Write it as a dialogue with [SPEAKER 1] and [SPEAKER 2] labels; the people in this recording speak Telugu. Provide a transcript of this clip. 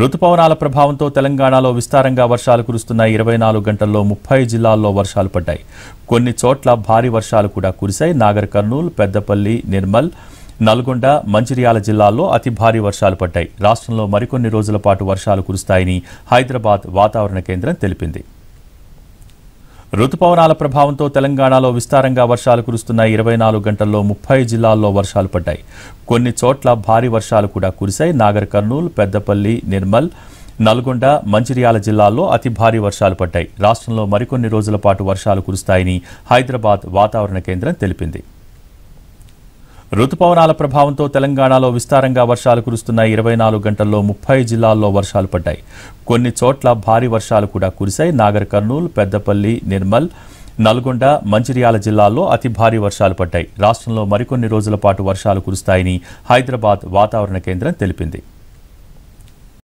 [SPEAKER 1] రుతుపవనాల ప్రభావంతో తెలంగాణలో విస్తారంగా వర్షాలు కురుస్తున్న ఇరవై నాలుగు గంటల్లో ముప్పై జిల్లాల్లో వర్షాలు పడ్డాయి కొన్ని చోట్ల భారీ వర్షాలు కూడా కురిశాయి నాగర్ కర్నూలు పెద్దపల్లి నిర్మల్ నల్గొండ మంచిర్యాల జిల్లాల్లో అతి భారీ వర్షాలు పడ్డాయి రాష్ట్రంలో మరికొన్ని రోజుల పాటు వర్షాలు కురుస్తాయని హైదరాబాద్ వాతావరణ కేంద్రం తెలిపింది రుతుపవనాల ప్రభావంతో తెలంగాణలో విస్తారంగా వర్షాలు కురుస్తున్న ఇరవై నాలుగు గంటల్లో ముప్పై జిల్లాల్లో వర్షాలు పడ్డాయి కొన్ని చోట్ల భారీ వర్షాలు కూడా కురిశాయి నాగర్ కర్నూలు పెద్దపల్లి నిర్మల్ నల్గొండ మంచిర్యాల జిల్లాల్లో అతి భారీ వర్షాలు పడ్డాయి రాష్ట్రంలో మరికొన్ని రోజుల పాటు వర్షాలు కురుస్తాయని హైదరాబాద్ వాతావరణ కేంద్రం తెలిపింది రుతుపవనాల ప్రభావంతో తెలంగాణలో విస్తారంగా వర్షాలు కురుస్తున్న ఇరవై నాలుగు గంటల్లో ముప్పై జిల్లాల్లో వర్షాలు పడ్డాయి కొన్ని చోట్ల భారీ వర్షాలు కూడా కురిశాయి నాగర్ కర్నూలు పెద్దపల్లి నిర్మల్ నల్గొండ మంచిర్యాల జిల్లాల్లో అతి భారీ వర్షాలు పడ్డాయి రాష్ట్రంలో మరికొన్ని రోజుల పాటు వర్షాలు కురుస్తాయని హైదరాబాద్ వాతావరణ కేంద్రం తెలిపింది